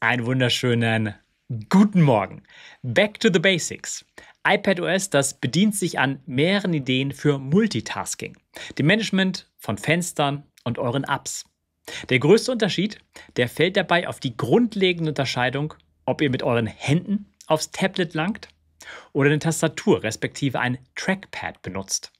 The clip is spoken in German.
Einen wunderschönen guten Morgen. Back to the Basics. iPadOS, das bedient sich an mehreren Ideen für Multitasking, dem Management von Fenstern und euren Apps. Der größte Unterschied, der fällt dabei auf die grundlegende Unterscheidung, ob ihr mit euren Händen aufs Tablet langt oder eine Tastatur respektive ein Trackpad benutzt.